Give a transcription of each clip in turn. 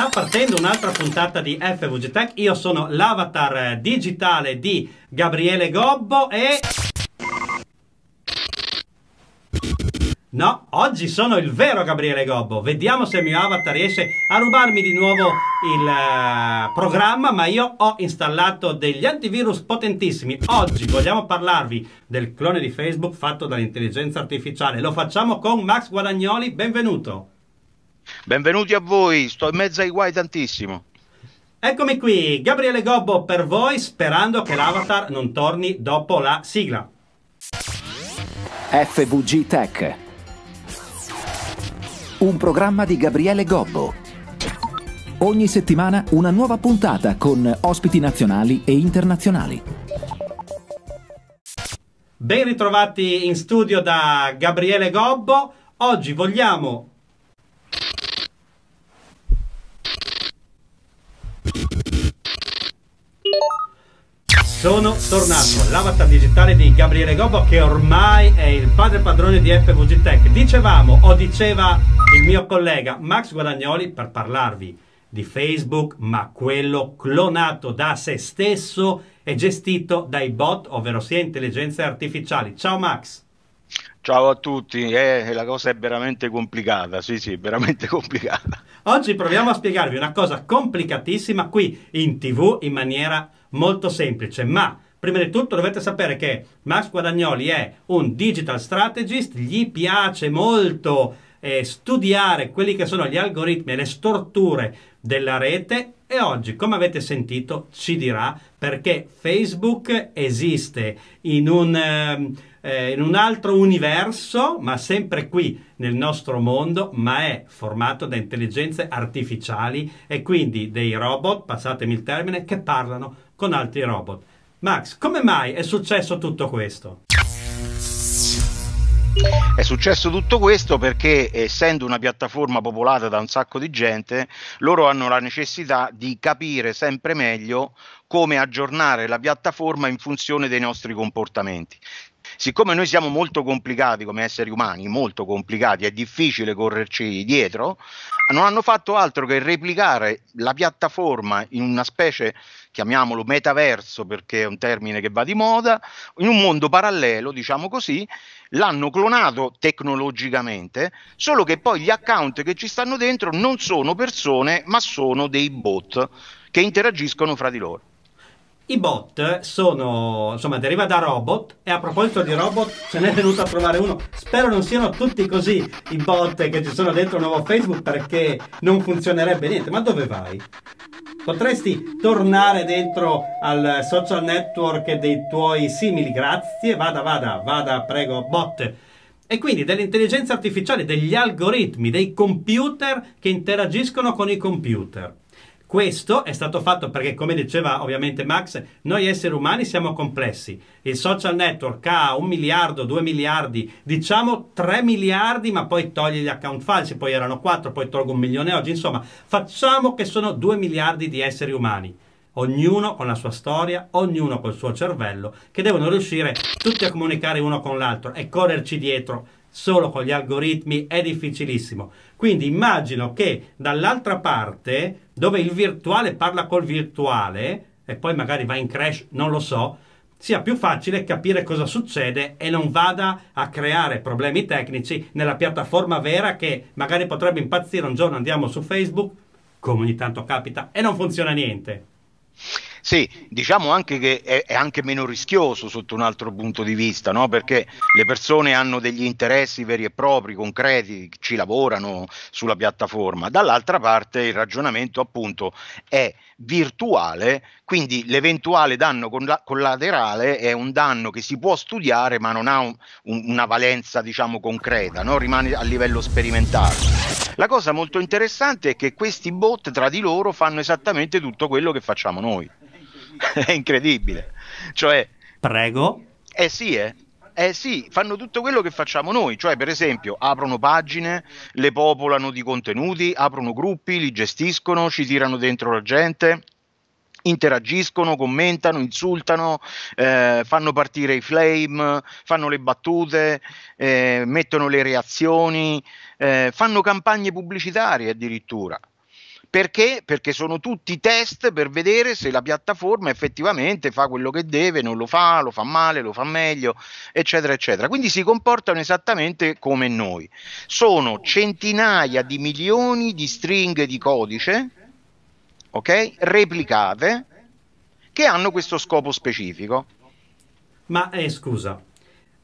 Sta partendo un'altra puntata di FVG Tech. Io sono l'avatar digitale di Gabriele Gobbo e... No, oggi sono il vero Gabriele Gobbo. Vediamo se il mio avatar riesce a rubarmi di nuovo il eh, programma, ma io ho installato degli antivirus potentissimi. Oggi vogliamo parlarvi del clone di Facebook fatto dall'intelligenza artificiale. Lo facciamo con Max Guadagnoli. Benvenuto. Benvenuti a voi, sto in mezzo ai guai tantissimo. Eccomi qui, Gabriele Gobbo per voi, sperando che l'avatar non torni dopo la sigla. FVG Tech. Un programma di Gabriele Gobbo. Ogni settimana una nuova puntata con ospiti nazionali e internazionali. Ben ritrovati in studio da Gabriele Gobbo. Oggi vogliamo sono tornato l'avatar digitale di Gabriele Gobbo che ormai è il padre padrone di FVG Tech. Dicevamo o diceva il mio collega Max Guadagnoli per parlarvi di Facebook, ma quello clonato da se stesso e gestito dai bot, ovvero sia intelligenze artificiali. Ciao Max! Ciao a tutti, eh, la cosa è veramente complicata, sì sì, veramente complicata. Oggi proviamo a spiegarvi una cosa complicatissima qui in tv in maniera molto semplice, ma prima di tutto dovete sapere che Max Guadagnoli è un digital strategist, gli piace molto eh, studiare quelli che sono gli algoritmi e le storture della rete e oggi, come avete sentito, ci dirà perché Facebook esiste in un... Eh, eh, in un altro universo, ma sempre qui nel nostro mondo, ma è formato da intelligenze artificiali e quindi dei robot, passatemi il termine, che parlano con altri robot. Max, come mai è successo tutto questo? È successo tutto questo perché, essendo una piattaforma popolata da un sacco di gente, loro hanno la necessità di capire sempre meglio come aggiornare la piattaforma in funzione dei nostri comportamenti siccome noi siamo molto complicati come esseri umani, molto complicati, è difficile correrci dietro, non hanno fatto altro che replicare la piattaforma in una specie, chiamiamolo metaverso perché è un termine che va di moda, in un mondo parallelo, diciamo così, l'hanno clonato tecnologicamente, solo che poi gli account che ci stanno dentro non sono persone, ma sono dei bot che interagiscono fra di loro. I bot sono, insomma, deriva da robot e a proposito di robot ce n'è venuto a trovare uno. Spero non siano tutti così i bot che ci sono dentro il nuovo Facebook perché non funzionerebbe niente. Ma dove vai? Potresti tornare dentro al social network dei tuoi simili, grazie. Vada, vada, vada, prego, bot. E quindi dell'intelligenza artificiale, degli algoritmi, dei computer che interagiscono con i computer. Questo è stato fatto perché, come diceva ovviamente Max, noi esseri umani siamo complessi. Il social network ha un miliardo, due miliardi, diciamo tre miliardi, ma poi togli gli account falsi, poi erano quattro, poi tolgo un milione oggi. Insomma, facciamo che sono due miliardi di esseri umani. Ognuno con la sua storia, ognuno col suo cervello, che devono riuscire tutti a comunicare uno con l'altro e correrci dietro solo con gli algoritmi è difficilissimo. Quindi immagino che dall'altra parte, dove il virtuale parla col virtuale, e poi magari va in crash, non lo so, sia più facile capire cosa succede e non vada a creare problemi tecnici nella piattaforma vera che magari potrebbe impazzire un giorno andiamo su Facebook, come ogni tanto capita, e non funziona niente. Sì, diciamo anche che è, è, anche meno rischioso sotto un altro punto di vista, no? perché le persone hanno degli interessi veri e propri, concreti, ci lavorano sulla piattaforma. Dall'altra parte il ragionamento appunto è virtuale, quindi l'eventuale danno collaterale è un danno che si può studiare ma non ha un, un, una valenza diciamo concreta, no? rimane a livello sperimentale. La cosa molto interessante è che questi bot tra di loro fanno esattamente tutto quello che facciamo noi. è incredibile. Cioè, Prego. Eh sì, eh. Eh sì, fanno tutto quello che facciamo noi, cioè per esempio aprono pagine, le popolano di contenuti, aprono gruppi, li gestiscono, ci tirano dentro la gente, interagiscono, commentano, insultano, eh, fanno partire i flame, fanno le battute, eh, mettono le reazioni, eh, fanno campagne pubblicitarie addirittura. Perché? Perché sono tutti test per vedere se la piattaforma effettivamente fa quello che deve, non lo fa, lo fa male, lo fa meglio, eccetera, eccetera. Quindi si comportano esattamente come noi. Sono centinaia di milioni di stringhe di codice, ok? Replicate, che hanno questo scopo specifico. Ma eh, scusa,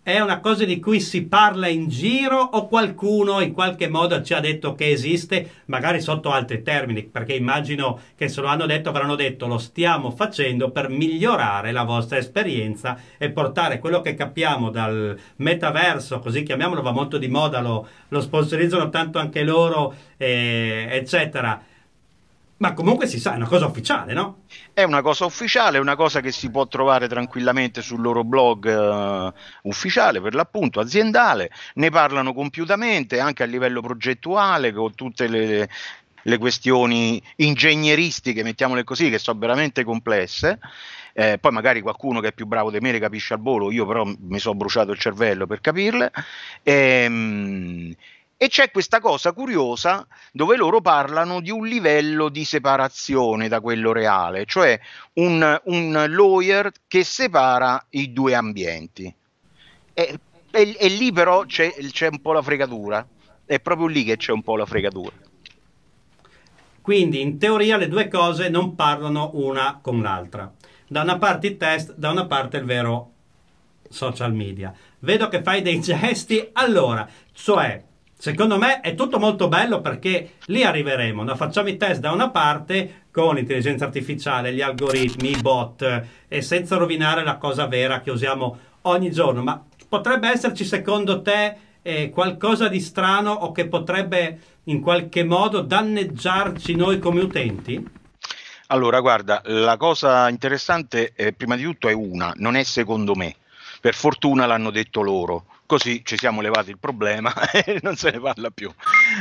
è una cosa di cui si parla in giro o qualcuno in qualche modo ci ha detto che esiste, magari sotto altri termini, perché immagino che se lo hanno detto avranno detto lo stiamo facendo per migliorare la vostra esperienza e portare quello che capiamo dal metaverso, così chiamiamolo, va molto di moda, lo, lo sponsorizzano tanto anche loro, eh, eccetera ma comunque si sa, è una cosa ufficiale, no? È una cosa ufficiale, è una cosa che si può trovare tranquillamente sul loro blog eh, ufficiale, per l'appunto, aziendale. Ne parlano compiutamente anche a livello progettuale, con tutte le, le questioni ingegneristiche, mettiamole così, che sono veramente complesse. Eh, poi magari qualcuno che è più bravo di me le capisce al volo, io però mi sono bruciato il cervello per capirle. Ehm, e c'è questa cosa curiosa dove loro parlano di un livello di separazione da quello reale, cioè un, un lawyer che separa i due ambienti. E, e, e lì però c'è, c'è un po' la fregatura, è proprio lì che c'è un po' la fregatura. Quindi in teoria le due cose non parlano una con l'altra. Da una parte i test, da una parte il vero social media. Vedo che fai dei gesti. Allora, cioè, Secondo me è tutto molto bello perché lì arriveremo, no? facciamo i test da una parte con l'intelligenza artificiale, gli algoritmi, i bot e senza rovinare la cosa vera che usiamo ogni giorno, ma potrebbe esserci secondo te eh, qualcosa di strano o che potrebbe in qualche modo danneggiarci noi come utenti? Allora, guarda, la cosa interessante eh, prima di tutto è una, non è secondo me. Per fortuna l'hanno detto loro così ci siamo levati il problema e non se ne parla più.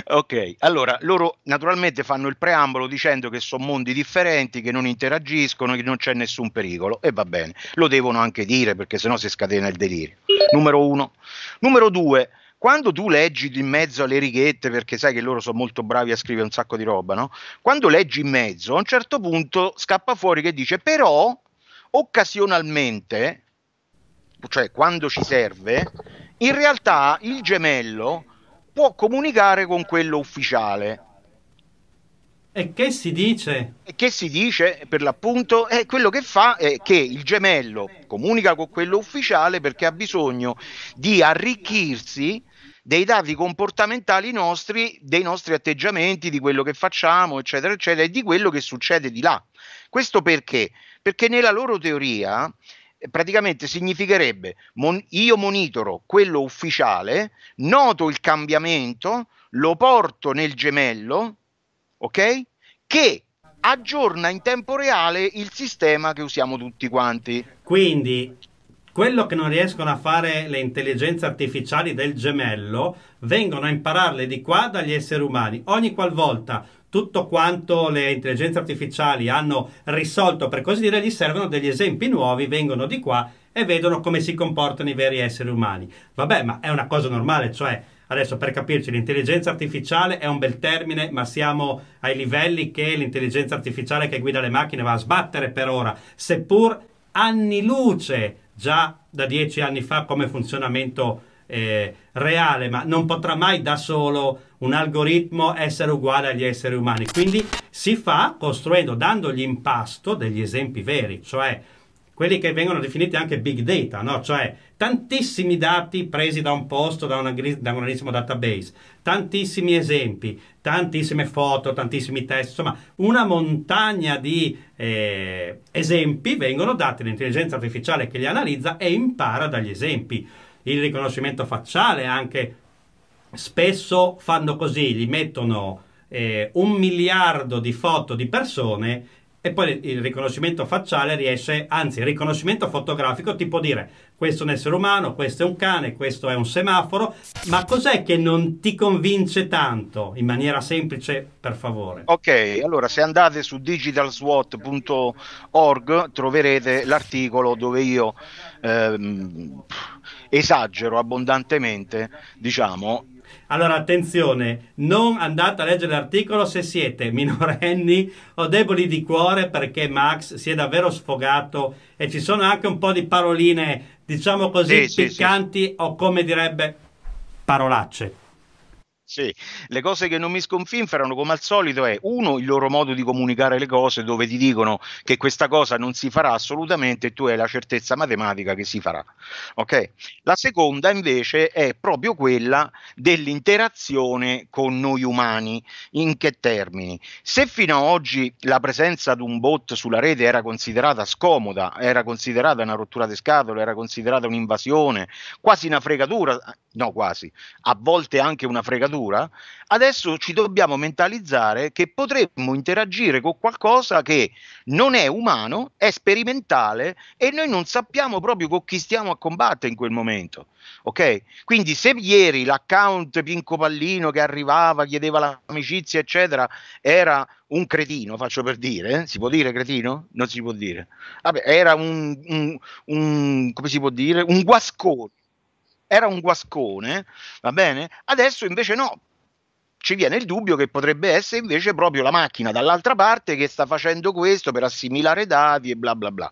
Ok, allora loro naturalmente fanno il preambolo dicendo che sono mondi differenti, che non interagiscono, che non c'è nessun pericolo e va bene, lo devono anche dire perché sennò si scatena il delirio. Numero uno. Numero due quando tu leggi in mezzo alle righette, perché sai che loro sono molto bravi a scrivere un sacco di roba, no? Quando leggi in mezzo, a un certo punto scappa fuori che dice però occasionalmente, cioè quando ci serve, in realtà il gemello può comunicare con quello ufficiale. E che si dice? E che si dice per l'appunto? Eh, quello che fa è che il gemello comunica con quello ufficiale perché ha bisogno di arricchirsi dei dati comportamentali nostri, dei nostri atteggiamenti, di quello che facciamo, eccetera, eccetera, e di quello che succede di là. Questo perché? Perché nella loro teoria eh, praticamente significherebbe mon- io monitoro quello ufficiale, noto il cambiamento, lo porto nel gemello, ok? Che aggiorna in tempo reale il sistema che usiamo tutti quanti. Quindi quello che non riescono a fare le intelligenze artificiali del gemello vengono a impararle di qua dagli esseri umani. Ogni qualvolta tutto quanto le intelligenze artificiali hanno risolto, per così dire, gli servono degli esempi nuovi, vengono di qua e vedono come si comportano i veri esseri umani. Vabbè, ma è una cosa normale, cioè adesso per capirci l'intelligenza artificiale è un bel termine, ma siamo ai livelli che l'intelligenza artificiale che guida le macchine va a sbattere per ora, seppur anni luce già da dieci anni fa come funzionamento eh, reale, ma non potrà mai da solo un algoritmo essere uguale agli esseri umani. Quindi si fa costruendo, dando l'impasto degli esempi veri, cioè quelli che vengono definiti anche big data, no? cioè tantissimi dati presi da un posto, da, una, da un grandissimo database, tantissimi esempi, tantissime foto, tantissimi test, insomma una montagna di eh, esempi vengono dati all'intelligenza artificiale che li analizza e impara dagli esempi. Il riconoscimento facciale anche spesso fanno così, gli mettono eh, un miliardo di foto di persone e poi il riconoscimento facciale riesce, anzi il riconoscimento fotografico ti può dire questo è un essere umano, questo è un cane, questo è un semaforo, ma cos'è che non ti convince tanto in maniera semplice, per favore? Ok, allora se andate su digitalswot.org troverete l'articolo dove io ehm, esagero abbondantemente, diciamo, allora attenzione, non andate a leggere l'articolo se siete minorenni o deboli di cuore perché Max si è davvero sfogato e ci sono anche un po' di paroline, diciamo così, sì, piccanti sì, sì. o come direbbe parolacce sì. Le cose che non mi sconfinferano, come al solito, è uno il loro modo di comunicare le cose, dove ti dicono che questa cosa non si farà assolutamente e tu hai la certezza matematica che si farà. Ok? La seconda, invece, è proprio quella dell'interazione con noi umani. In che termini? Se fino ad oggi la presenza di un bot sulla rete era considerata scomoda, era considerata una rottura di scatole, era considerata un'invasione, quasi una fregatura, no, quasi, a volte anche una fregatura cultura, adesso ci dobbiamo mentalizzare che potremmo interagire con qualcosa che non è umano, è sperimentale e noi non sappiamo proprio con chi stiamo a combattere in quel momento. Ok? Quindi se ieri l'account Pinco Pallino che arrivava, chiedeva l'amicizia, eccetera, era un cretino, faccio per dire, eh? si può dire cretino? Non si può dire. Vabbè, era un, un, un come si può dire? Un guascone era un guascone, va bene? Adesso invece no, ci viene il dubbio che potrebbe essere invece proprio la macchina dall'altra parte che sta facendo questo per assimilare dati e bla bla bla.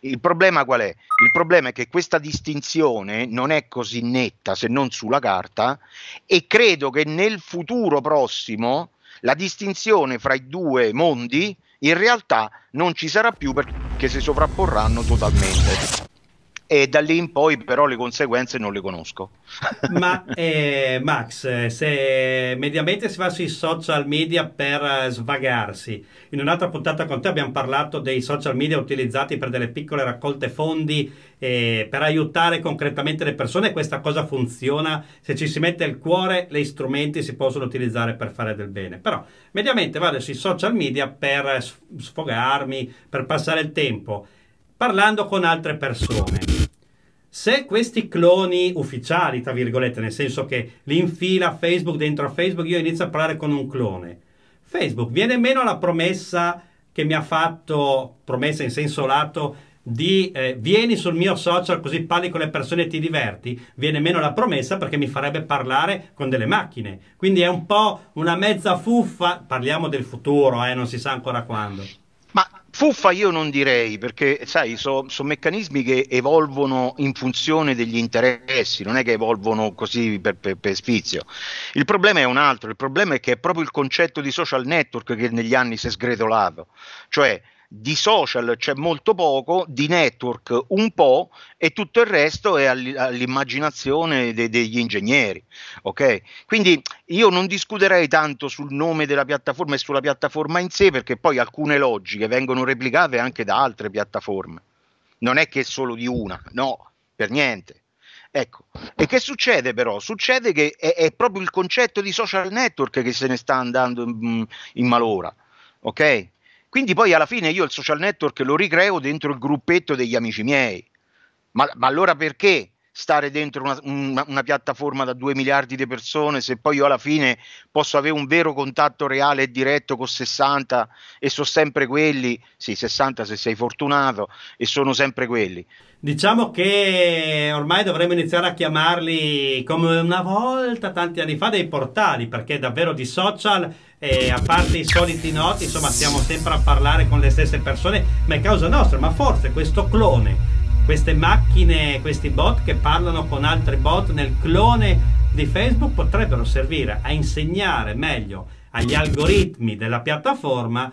Il problema qual è? Il problema è che questa distinzione non è così netta se non sulla carta e credo che nel futuro prossimo la distinzione fra i due mondi in realtà non ci sarà più perché si sovrapporranno totalmente e da lì in poi però le conseguenze non le conosco. Ma eh, Max, se mediamente si va sui social media per eh, svagarsi, in un'altra puntata con te abbiamo parlato dei social media utilizzati per delle piccole raccolte fondi eh, per aiutare concretamente le persone, questa cosa funziona, se ci si mette il cuore, gli strumenti si possono utilizzare per fare del bene, però mediamente vado sui social media per sfogarmi, per passare il tempo parlando con altre persone se questi cloni ufficiali, tra virgolette, nel senso che li infila Facebook dentro a Facebook, io inizio a parlare con un clone, Facebook viene meno alla promessa che mi ha fatto, promessa in senso lato, di eh, vieni sul mio social così parli con le persone e ti diverti, viene meno la promessa perché mi farebbe parlare con delle macchine. Quindi è un po' una mezza fuffa, parliamo del futuro, eh, non si sa ancora quando. Fuffa io non direi, perché sai, sono so meccanismi che evolvono in funzione degli interessi, non è che evolvono così per, per, per, spizio. Il problema è un altro, il problema è che è proprio il concetto di social network che negli anni si è sgretolato, cioè di social c'è molto poco, di network un po' e tutto il resto è all'immaginazione de- degli ingegneri. Okay? Quindi io non discuterei tanto sul nome della piattaforma e sulla piattaforma in sé perché poi alcune logiche vengono replicate anche da altre piattaforme. Non è che è solo di una, no, per niente. Ecco, e che succede però? Succede che è, è proprio il concetto di social network che se ne sta andando in, in malora, ok? Quindi poi alla fine io il social network lo ricreo dentro il gruppetto degli amici miei. Ma, ma allora perché? stare dentro una, una, una, piattaforma da 2 miliardi di persone se poi io alla fine posso avere un vero contatto reale e diretto con 60 e sono sempre quelli, sì 60 se sei fortunato e sono sempre quelli. Diciamo che ormai dovremmo iniziare a chiamarli come una volta tanti anni fa dei portali perché davvero di social e eh, a parte i soliti noti insomma stiamo sempre a parlare con le stesse persone ma è causa nostra ma forse questo clone queste macchine, questi bot che parlano con altri bot nel clone di Facebook potrebbero servire a insegnare meglio agli algoritmi della piattaforma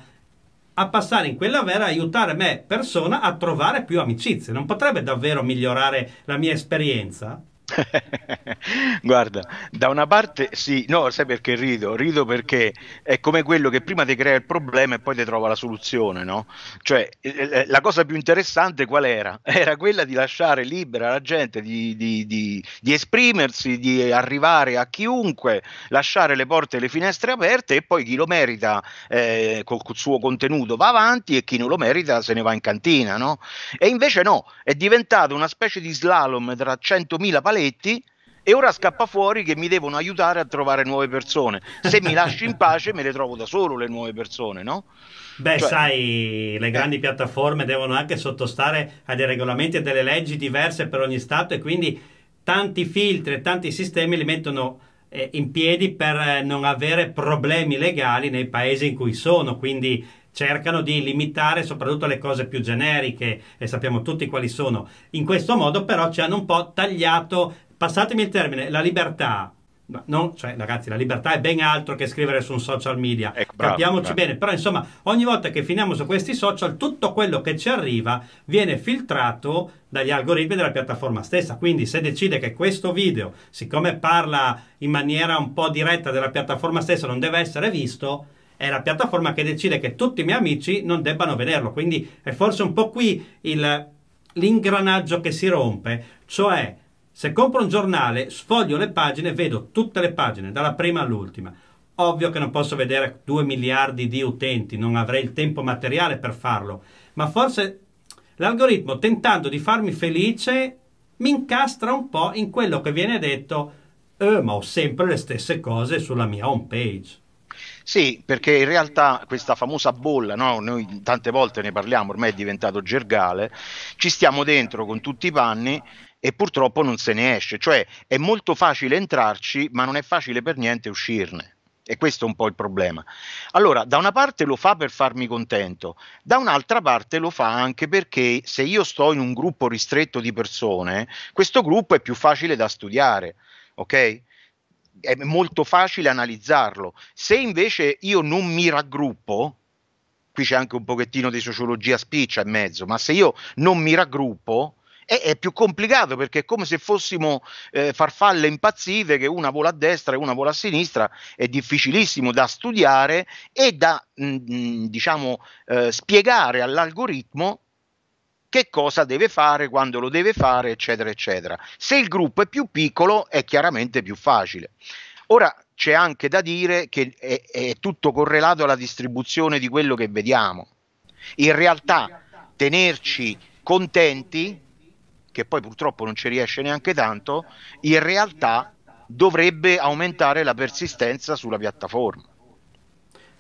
a passare in quella vera, aiutare me persona a trovare più amicizie. Non potrebbe davvero migliorare la mia esperienza? Guarda, da una parte sì, no, sai perché rido? Rido perché è come quello che prima ti crea il problema e poi ti trova la soluzione, no? Cioè, eh, eh, la cosa più interessante qual era? Era quella di lasciare libera la gente, di, di, di, di esprimersi, di arrivare a chiunque, lasciare le porte e le finestre aperte e poi chi lo merita eh, col, suo contenuto va avanti e chi non lo merita se ne va in cantina, no? E invece no, è diventato una specie di slalom tra 100.000 paletti fazzoletti e ora scappa fuori che mi devono aiutare a trovare nuove persone. Se mi lasci in pace me le trovo da solo le nuove persone, no? Beh, cioè, sai, le grandi eh. piattaforme devono anche sottostare a dei regolamenti e delle leggi diverse per ogni Stato e quindi tanti filtri e tanti sistemi li mettono eh, in piedi per eh, non avere problemi legali nei paesi in cui sono. Quindi cercano di limitare soprattutto le cose più generiche e sappiamo tutti quali sono. In questo modo però ci hanno un po' tagliato, passatemi il termine, la libertà. No, cioè, ragazzi, la libertà è ben altro che scrivere su un social media. Ecco, bravo, Capiamoci bravo. bene. Però, insomma, ogni volta che finiamo su questi social, tutto quello che ci arriva viene filtrato dagli algoritmi della piattaforma stessa. Quindi, se decide che questo video, siccome parla in maniera un po' diretta della piattaforma stessa, non deve essere visto, è la piattaforma che decide che tutti i miei amici non debbano vederlo. Quindi è forse un po' qui l'ingranaggio che si rompe, cioè se compro un giornale, sfoglio le pagine, vedo tutte le pagine, dalla prima all'ultima. Ovvio che non posso vedere 2 miliardi di utenti, non avrei il tempo materiale per farlo, ma forse l'algoritmo tentando di farmi felice mi incastra un po' in quello che viene detto, eh, ma ho sempre le stesse cose sulla mia home page. Sì, perché in realtà questa famosa bolla, no? noi tante volte ne parliamo, ormai è diventato gergale, ci stiamo dentro con tutti i panni e purtroppo non se ne esce, cioè è molto facile entrarci ma non è facile per niente uscirne. E questo è un po' il problema. Allora, da una parte lo fa per farmi contento, da un'altra parte lo fa anche perché se io sto in un gruppo ristretto di persone, questo gruppo è più facile da studiare, ok? è molto facile analizzarlo. Se invece io non mi raggruppo, qui c'è anche un pochettino di sociologia spiccia in mezzo, ma se io non mi raggruppo, è, più complicato perché è come se fossimo eh, farfalle impazzite che una vola a destra e una vola a sinistra, è difficilissimo da studiare e da mh, mm, mm, diciamo eh, spiegare all'algoritmo che cosa deve fare, quando lo deve fare, eccetera, eccetera. Se il gruppo è più piccolo è chiaramente più facile. Ora c'è anche da dire che è, è tutto correlato alla distribuzione di quello che vediamo. In realtà tenerci contenti, che poi purtroppo non ci riesce neanche tanto, in realtà dovrebbe aumentare la persistenza sulla piattaforma.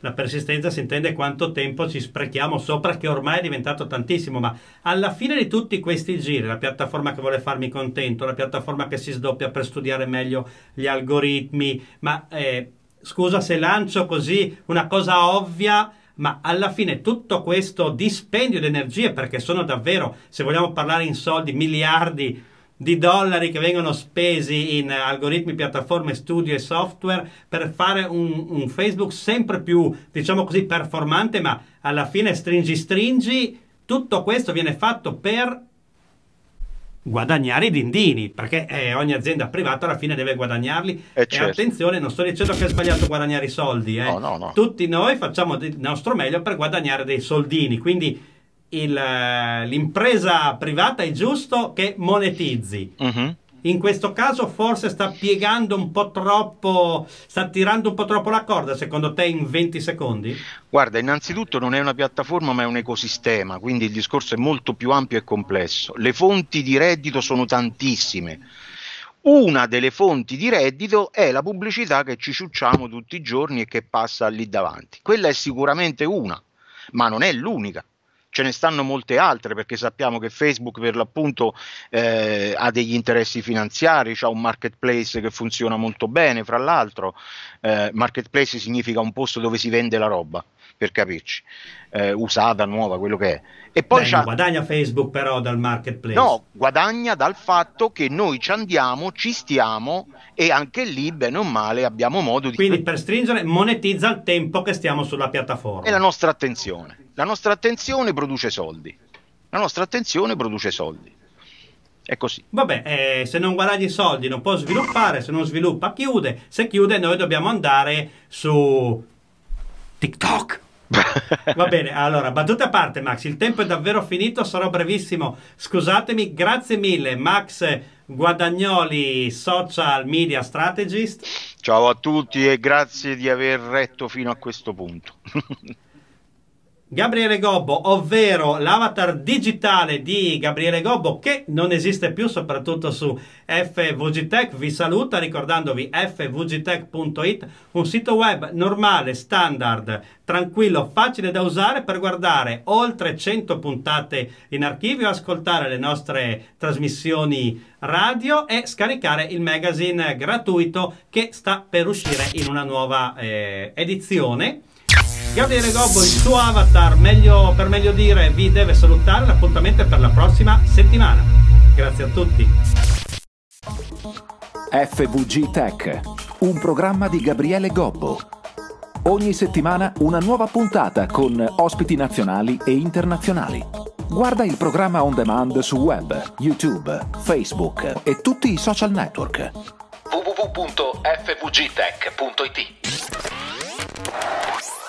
La persistenza si intende quanto tempo ci sprechiamo sopra, che ormai è diventato tantissimo, ma alla fine di tutti questi giri, la piattaforma che vuole farmi contento, la piattaforma che si sdoppia per studiare meglio gli algoritmi, ma eh, scusa se lancio così una cosa ovvia, ma alla fine tutto questo dispendio di energie, perché sono davvero, se vogliamo parlare in soldi, miliardi di dollari che vengono spesi in algoritmi, piattaforme, studio e software per fare un, un Facebook sempre più, diciamo così, performante, ma alla fine stringi stringi, tutto questo viene fatto per guadagnare i dindini, perché eh, ogni azienda privata alla fine deve guadagnarli. E, eh, e certo. attenzione, non sto dicendo che è sbagliato guadagnare i soldi, eh. no, no, no. tutti noi facciamo il nostro meglio per guadagnare dei soldini, quindi eh, l'impresa privata è giusto che monetizzi. Uh mm-hmm. -huh. In questo caso forse sta piegando un po' troppo, sta tirando un po' troppo la corda, secondo te in 20 secondi? Guarda, innanzitutto non è una piattaforma ma è un ecosistema, quindi il discorso è molto più ampio e complesso. Le fonti di reddito sono tantissime. Una delle fonti di reddito è la pubblicità che ci ciucciamo tutti i giorni e che passa lì davanti. Quella è sicuramente una, ma non è l'unica ce ne stanno molte altre perché sappiamo che Facebook per l'appunto eh, ha degli interessi finanziari, ha un marketplace che funziona molto bene, fra l'altro eh, marketplace significa un posto dove si vende la roba per capirci, eh, usata, nuova, quello che è. E poi Beh, guadagna Facebook però dal marketplace. No, guadagna dal fatto che noi ci andiamo, ci stiamo e anche lì, bene o male, abbiamo modo di... Quindi per stringere monetizza il tempo che stiamo sulla piattaforma. E la nostra attenzione. La nostra attenzione produce soldi. La nostra attenzione produce soldi. È così. Vabbè, eh, se non guadagni soldi non può sviluppare, se non sviluppa chiude, se chiude noi dobbiamo andare su TikTok. Va bene, allora, battuta a parte Max, il tempo è davvero finito, sarò brevissimo, scusatemi, grazie mille Max Guadagnoli, social media strategist. Ciao a tutti e grazie di aver retto fino a questo punto. Gabriele Gobbo, ovvero l'avatar digitale di Gabriele Gobbo che non esiste più soprattutto su FVGTech, vi saluta ricordandovi fvgtech.it, un sito web normale, standard, tranquillo, facile da usare per guardare oltre 100 puntate in archivio, ascoltare le nostre trasmissioni radio e scaricare il magazine gratuito che sta per uscire in una nuova eh, edizione Gabriele Gobbo, il suo avatar, meglio, per meglio dire, vi deve salutare. L'appuntamento è per la prossima settimana. Grazie a tutti. FVG Tech, un programma di Gabriele Gobbo. Ogni settimana una nuova puntata con ospiti nazionali e internazionali. Guarda il programma on demand su web, YouTube, Facebook e tutti i social network. www.fvgtech.it